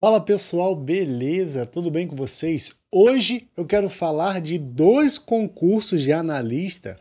Fala pessoal, beleza? Tudo bem com vocês? Hoje eu quero falar de dois concursos de analista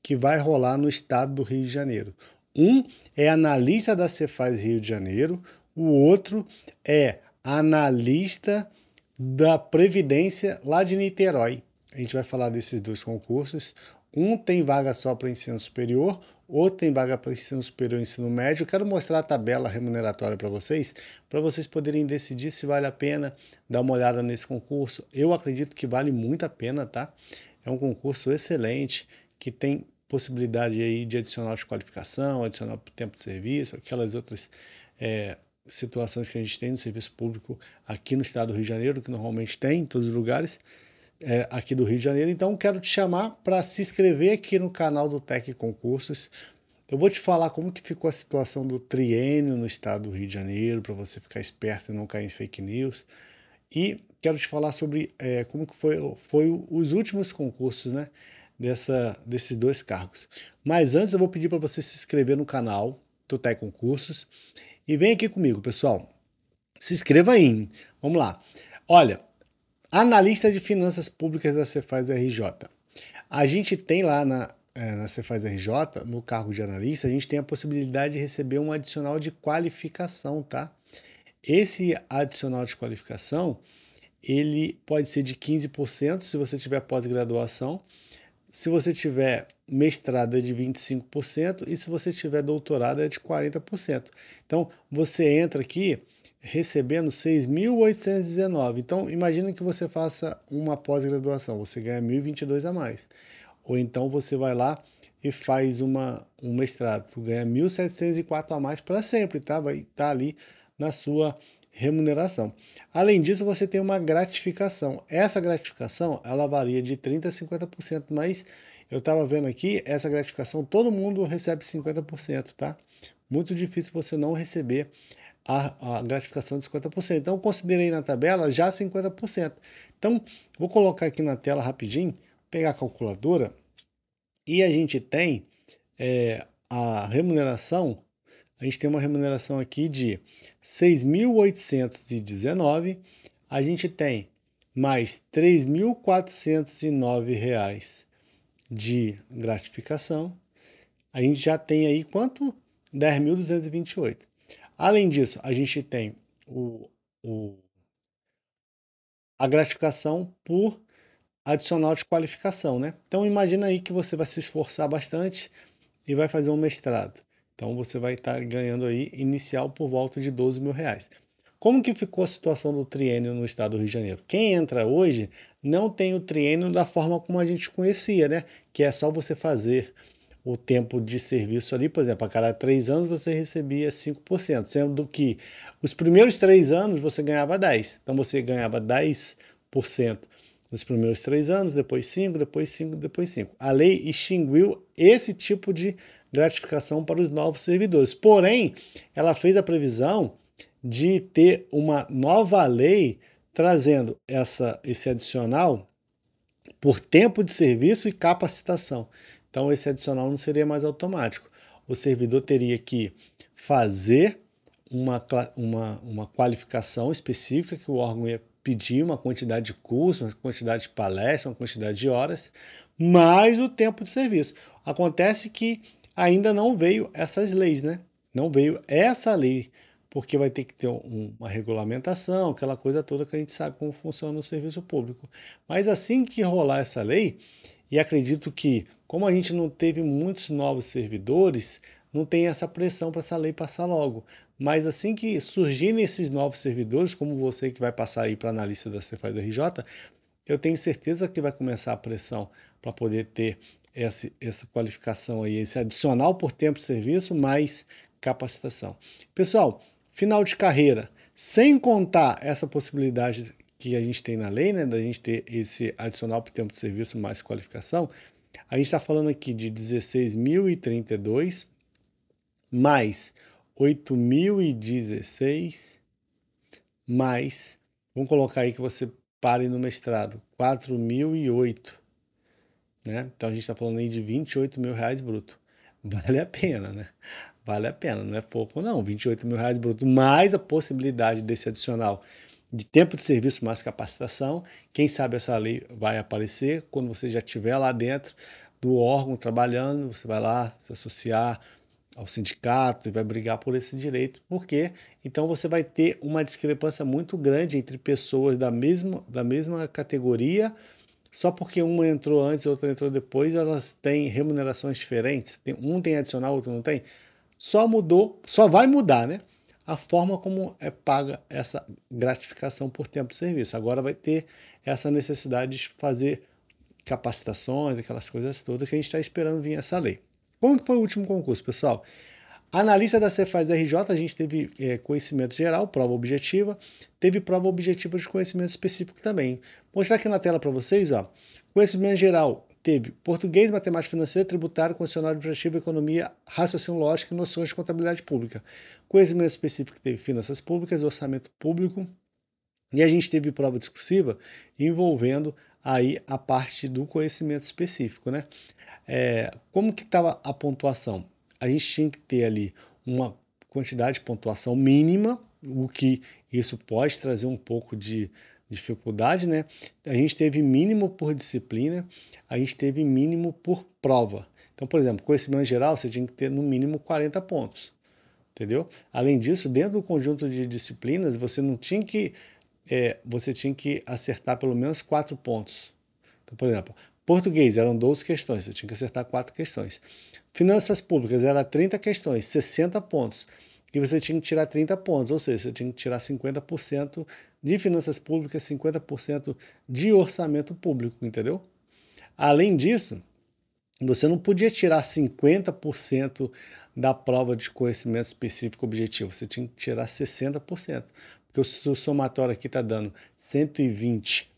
que vai rolar no estado do Rio de Janeiro. Um é analista da Cefaz Rio de Janeiro, o outro é analista da Previdência lá de Niterói. A gente vai falar desses dois concursos. Um tem vaga só para ensino superior, ou tem vaga para ensino superior e ensino médio. Eu quero mostrar a tabela remuneratória para vocês, para vocês poderem decidir se vale a pena dar uma olhada nesse concurso. Eu acredito que vale muito a pena, tá? É um concurso excelente que tem possibilidade aí de adicional de qualificação, adicional por tempo de serviço, aquelas outras é, situações que a gente tem no serviço público aqui no estado do Rio de Janeiro, que normalmente tem em todos os lugares é, aqui do Rio de Janeiro. Então, quero te chamar para se inscrever aqui no canal do Tec Concursos. Eu vou te falar como que ficou a situação do triênio no estado do Rio de Janeiro, para você ficar esperto e não cair em fake news. E quero te falar sobre é, como que foi, foi os últimos concursos né, dessa, desses dois cargos. Mas antes eu vou pedir para você se inscrever no canal do Tec Concursos. E vem aqui comigo, pessoal. Se inscreva aí. Vamos lá. Olha, analista de finanças públicas da Cefaz RJ. A gente tem lá na, é, na Cefaz RJ, no cargo de analista, a gente tem a possibilidade de receber um adicional de qualificação, tá? Esse adicional de qualificação, ele pode ser de 15% se você tiver pós-graduação, se você tiver mestrado é de 25% e se você tiver doutorado é de 40%. Então, você entra aqui recebendo 6.819. Então, imagina que você faça uma pós-graduação, você ganha 1.022 a mais. Ou então você vai lá e faz uma, um mestrado, você ganha 1.704 a mais para sempre, tá? Vai estar tá ali na sua remuneração. Além disso, você tem uma gratificação. Essa gratificação, ela varia de 30 a 50%, mas eu estava vendo aqui, essa gratificação todo mundo recebe 50%, tá? Muito difícil você não receber a, a gratificação de 50%. Então, considerei na tabela já 50%. Então, vou colocar aqui na tela rapidinho, pegar a calculadora e a gente tem é, a remuneração. A gente tem uma remuneração aqui de 6.819. A gente tem mais R$ 3.409 de gratificação. A gente já tem aí quanto? 10.228. Além disso, a gente tem o, o, a gratificação por adicional de qualificação, né? Então imagina aí que você vai se esforçar bastante e vai fazer um mestrado. Então você vai estar tá ganhando aí inicial por volta de 12 mil reais. Como que ficou a situação do triênio no estado do Rio de Janeiro? Quem entra hoje não tem o triênio da forma como a gente conhecia, né? Que é só você fazer o tempo de serviço ali, por exemplo, a cada três anos você recebia 5%, sendo que os primeiros três anos você ganhava 10%. Então você ganhava 10% nos primeiros três anos, depois 5%, depois 5%, depois 5%. A lei extinguiu esse tipo de gratificação para os novos servidores. Porém, ela fez a previsão de ter uma nova lei trazendo essa, esse adicional por tempo de serviço e capacitação. Então esse adicional não seria mais automático. O servidor teria que fazer uma, uma, uma qualificação específica que o órgão ia pedir, uma quantidade de cursos, uma quantidade de palestras, uma quantidade de horas, mais o tempo de serviço. Acontece que ainda não veio essas leis, né? Não veio essa lei, porque vai ter que ter um, uma regulamentação, aquela coisa toda que a gente sabe como funciona no serviço público. Mas assim que rolar essa lei, e acredito que como a gente não teve muitos novos servidores, não tem essa pressão para essa lei passar logo. Mas assim que surgirem esses novos servidores, como você que vai passar aí para analista da Cefaz da RJ, eu tenho certeza que vai começar a pressão para poder ter essa qualificação aí, esse adicional por tempo de serviço mais capacitação. Pessoal, final de carreira, sem contar essa possibilidade que a gente tem na lei, né, da gente ter esse adicional por tempo de serviço mais qualificação, a gente está falando aqui de 16.032 mais 8.016 mais, vamos colocar aí que você pare no mestrado, 4.008. Né? Então a gente está falando aí de 28 mil reais bruto. Vale a pena, né? Vale a pena, não é pouco não. 28 mil reais bruto mais a possibilidade desse adicional de tempo de serviço mais capacitação. Quem sabe essa lei vai aparecer quando você já estiver lá dentro do órgão trabalhando, você vai lá se associar ao sindicato e vai brigar por esse direito, porque então você vai ter uma discrepância muito grande entre pessoas da mesma, da mesma categoria, só porque uma entrou antes e outra entrou depois, elas têm remunerações diferentes, um tem adicional, outro não tem. Só mudou, só vai mudar, né? a forma como é paga essa gratificação por tempo de serviço. Agora vai ter essa necessidade de fazer capacitações, aquelas coisas todas que a gente está esperando vir essa lei. Como que foi o último concurso, pessoal? Analista da Cefaz RJ, a gente teve é, conhecimento geral, prova objetiva, teve prova objetiva de conhecimento específico também. Vou mostrar aqui na tela para vocês, ó. Conhecimento geral, teve português, matemática financeira, tributário, condicional administrativo, economia, raciocínio lógico e noções de contabilidade pública. Conhecimento específico teve finanças públicas, orçamento público. E a gente teve prova discursiva envolvendo aí a parte do conhecimento específico, né? É, como que estava a pontuação? A gente tinha que ter ali uma quantidade de pontuação mínima, o que isso pode trazer um pouco de dificuldade, né? A gente teve mínimo por disciplina, a gente teve mínimo por prova. Então, por exemplo, conhecimento geral você tinha que ter no mínimo 40 pontos, entendeu? Além disso, dentro do conjunto de disciplinas, você não tinha que é, você tinha que acertar pelo menos quatro pontos. Então, por exemplo, português eram 12 questões, você tinha que acertar quatro questões. Finanças públicas era 30 questões, 60 pontos e você tinha que tirar 30 pontos, ou seja, você tinha que tirar 50% de finanças públicas, 50% de orçamento público, entendeu? Além disso, você não podia tirar 50% da prova de conhecimento específico objetivo, você tinha que tirar 60%, porque o somatório aqui está dando 120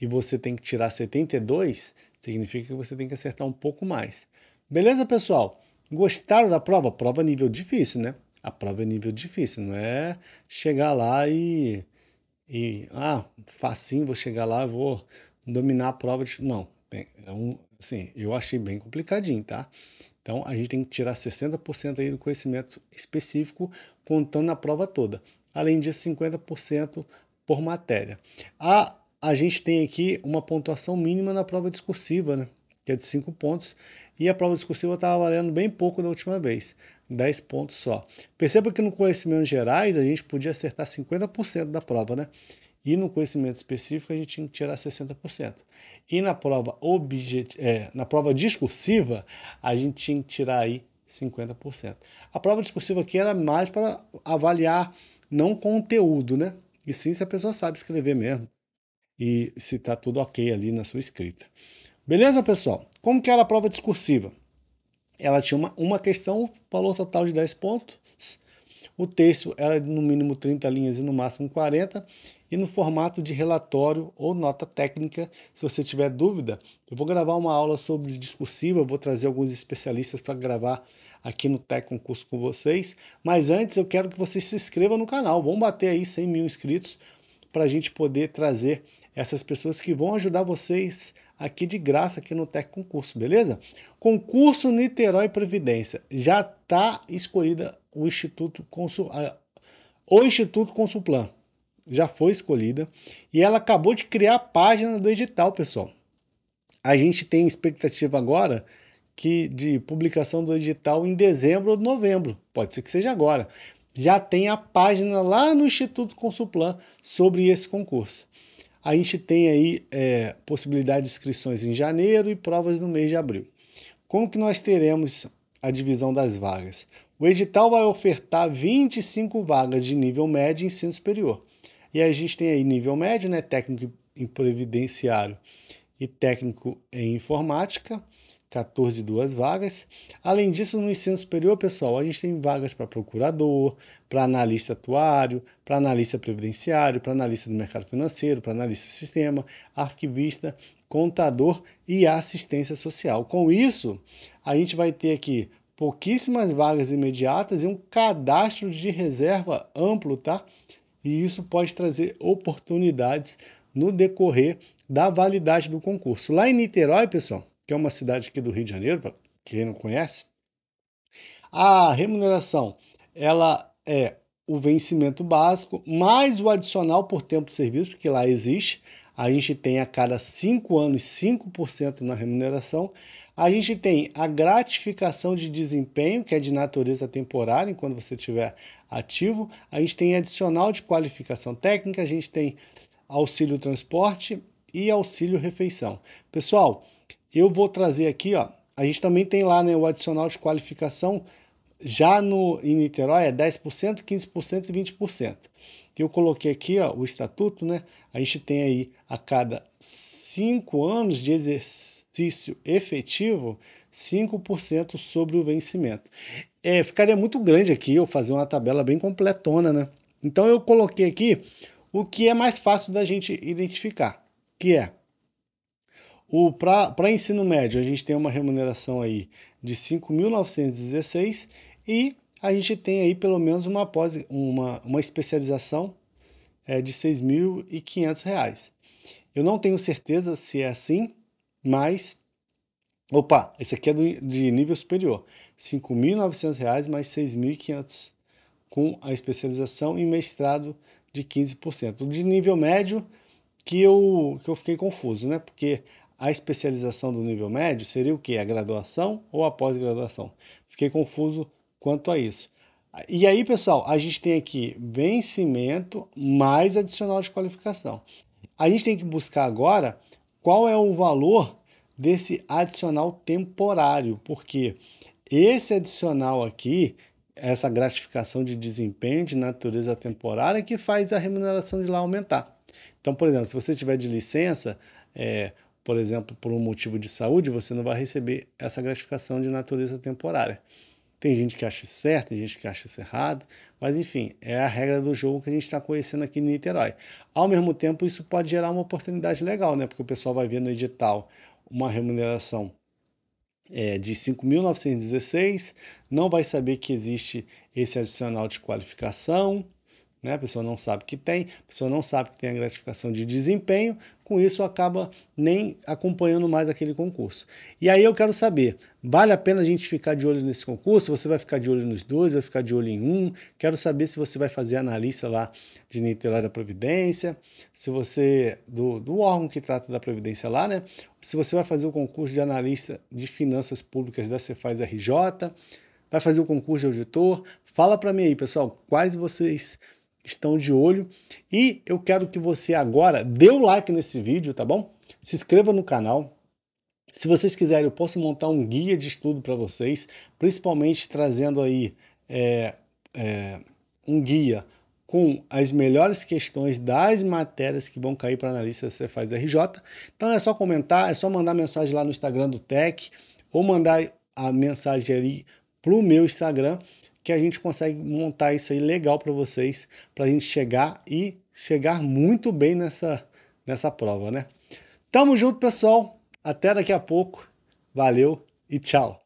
e você tem que tirar 72, significa que você tem que acertar um pouco mais. Beleza, pessoal? Gostaram da prova? Prova nível difícil, né? a prova é nível difícil, não é chegar lá e, e ah, facinho, vou chegar lá, vou dominar a prova. De... Tipo, não, tem, é um, assim, eu achei bem complicadinho, tá? Então a gente tem que tirar 60% aí do conhecimento específico, contando na prova toda. Além disso, 50% por matéria. A, a gente tem aqui uma pontuação mínima na prova discursiva, né? que é de 5 pontos, e a prova discursiva estava valendo bem pouco da última vez, 10 pontos só. Perceba que no conhecimento gerais a gente podia acertar 50% da prova, né? E no conhecimento específico a gente tinha que tirar 60%. E na prova, objet... É, na prova discursiva a gente tinha que tirar aí 50%. A prova discursiva aqui era mais para avaliar não conteúdo, né? E sim se a pessoa sabe escrever mesmo e se está tudo ok ali na sua escrita. Beleza, pessoal? Como que era a prova discursiva? Ela tinha uma, uma questão, valor total de 10 pontos. O texto era de no mínimo 30 linhas e no máximo 40. E no formato de relatório ou nota técnica, se você tiver dúvida, eu vou gravar uma aula sobre discursiva, vou trazer alguns especialistas para gravar aqui no Tec Concurso com vocês. Mas antes eu quero que você se inscreva no canal. Vamos bater aí 100 mil inscritos para a gente poder trazer essas pessoas que vão ajudar vocês aqui de graça aqui no Tec Concurso, beleza? Concurso Niterói Previdência. Já está escolhida o Instituto Consul, o Instituto Consulplan. Já foi escolhida e ela acabou de criar a página do edital, pessoal. A gente tem expectativa agora que de publicação do edital em dezembro ou novembro. Pode ser que seja agora. Já tem a página lá no Instituto Consulplan sobre esse concurso. A gente tem aí é, possibilidade de inscrições em janeiro e provas no mês de abril. Como que nós teremos a divisão das vagas? O edital vai ofertar 25 vagas de nível médio e ensino superior. E a gente tem aí nível médio, né, técnico em previdenciário e técnico em informática. 14 duas vagas. Além disso, no ensino superior, pessoal, a gente tem vagas para procurador, para analista atuário, para analista previdenciário, para analista do mercado financeiro, para analista sistema, arquivista, contador e assistência social. Com isso, a gente vai ter aqui pouquíssimas vagas imediatas e um cadastro de reserva amplo, tá? E isso pode trazer oportunidades no decorrer da validade do concurso. Lá em Niterói, pessoal, que é uma cidade aqui do Rio de Janeiro, para quem não conhece, a remuneração ela é o vencimento básico mais o adicional por tempo de serviço, porque lá existe. A gente tem a cada cinco anos 5% na remuneração. A gente tem a gratificação de desempenho, que é de natureza temporária, enquanto você estiver ativo. A gente tem adicional de qualificação técnica, a gente tem auxílio transporte e auxílio refeição. Pessoal, eu vou trazer aqui, ó, a gente também tem lá né, o adicional de qualificação, já no, em Niterói é 10%, 15% e 20%. Eu coloquei aqui ó, o estatuto, né? A gente tem aí a cada 5 anos de exercício efetivo, 5% sobre o vencimento. É, ficaria muito grande aqui eu fazer uma tabela bem completona, né? Então eu coloquei aqui o que é mais fácil da gente identificar, que é para ensino médio, a gente tem uma remuneração aí de 5.916 e a gente tem aí pelo menos uma, pós, uma, uma especialização é, de R$ 6.500. Eu não tenho certeza se é assim, mas. Opa, esse aqui é do, de nível superior. R$ 5.900 mais R$ 6.500 com a especialização e mestrado de 15%. De nível médio, que eu, que eu fiquei confuso, né? Porque a especialização do nível médio seria o quê? A graduação ou a pós-graduação? Fiquei confuso quanto a isso. E aí, pessoal, a gente tem aqui vencimento mais adicional de qualificação. A gente tem que buscar agora qual é o valor desse adicional temporário, porque esse adicional aqui, essa gratificação de desempenho de natureza temporária, é que faz a remuneração de lá aumentar. Então, por exemplo, se você tiver de licença, é, por exemplo, por um motivo de saúde, você não vai receber essa gratificação de natureza temporária. Tem gente que acha isso certo, tem gente que acha isso errado, mas enfim, é a regra do jogo que a gente está conhecendo aqui em Niterói. Ao mesmo tempo, isso pode gerar uma oportunidade legal, né? Porque o pessoal vai ver no edital uma remuneração é, de 5.916, não vai saber que existe esse adicional de qualificação, né? A pessoa não sabe que tem, a pessoa não sabe que tem a gratificação de desempenho, com isso acaba nem acompanhando mais aquele concurso. E aí eu quero saber, vale a pena a gente ficar de olho nesse concurso? Você vai ficar de olho nos dois, vai ficar de olho em um? Quero saber se você vai fazer analista lá de Niterói da Previdência, se você, do, do órgão que trata da Previdência lá, né? Se você vai fazer o concurso de analista de finanças públicas da Cefaz RJ, vai fazer o concurso de auditor. Fala para mim aí, pessoal, quais vocês estão de olho. E eu quero que você agora dê o um like nesse vídeo, tá bom? Se inscreva no canal. Se vocês quiserem, eu posso montar um guia de estudo para vocês, principalmente trazendo aí é, é, um guia com as melhores questões das matérias que vão cair para analista você faz RJ. Então é só comentar, é só mandar mensagem lá no Instagram do Tech ou mandar a mensagem ali para o meu Instagram que a gente consegue montar isso aí legal para vocês, para a gente chegar e chegar muito bem nessa, nessa prova, né? Tamo junto, pessoal. Até daqui a pouco. Valeu e tchau.